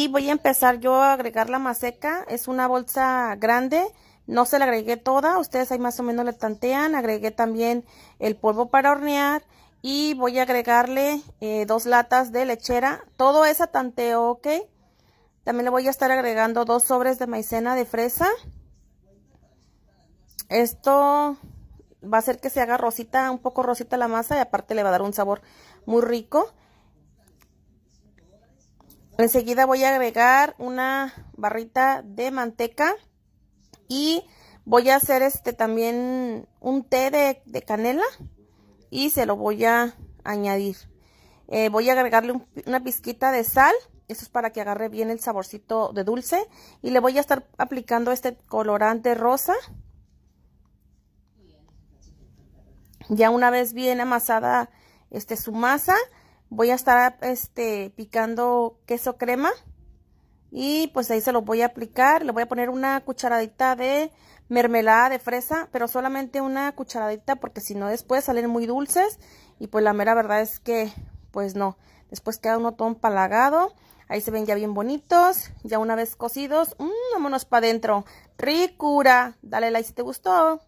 Y voy a empezar yo a agregar la maseca. Es una bolsa grande. No se la agregué toda. Ustedes ahí más o menos le tantean. Agregué también el polvo para hornear. Y voy a agregarle eh, dos latas de lechera. Todo es tanteo, ¿ok? También le voy a estar agregando dos sobres de maicena de fresa. Esto va a hacer que se haga rosita, un poco rosita la masa y aparte le va a dar un sabor muy rico. Enseguida voy a agregar una barrita de manteca y voy a hacer este también un té de, canela y se lo voy a añadir. Eh, voy a agregarle una pizquita de sal, eso es para que agarre bien el saborcito de dulce y le voy a estar aplicando este colorante rosa. Ya una vez bien amasada este, su masa, voy a estar este, picando queso crema y pues ahí se lo voy a aplicar. Le voy a poner una cucharadita de mermelada de fresa, pero solamente una cucharadita porque si no después salen muy dulces y pues la mera verdad es que pues no. Después queda uno todo palagado Ahí se ven ya bien bonitos. Ya una vez cocidos, mmm, vámonos para adentro. Ricura. Dale like si te gustó.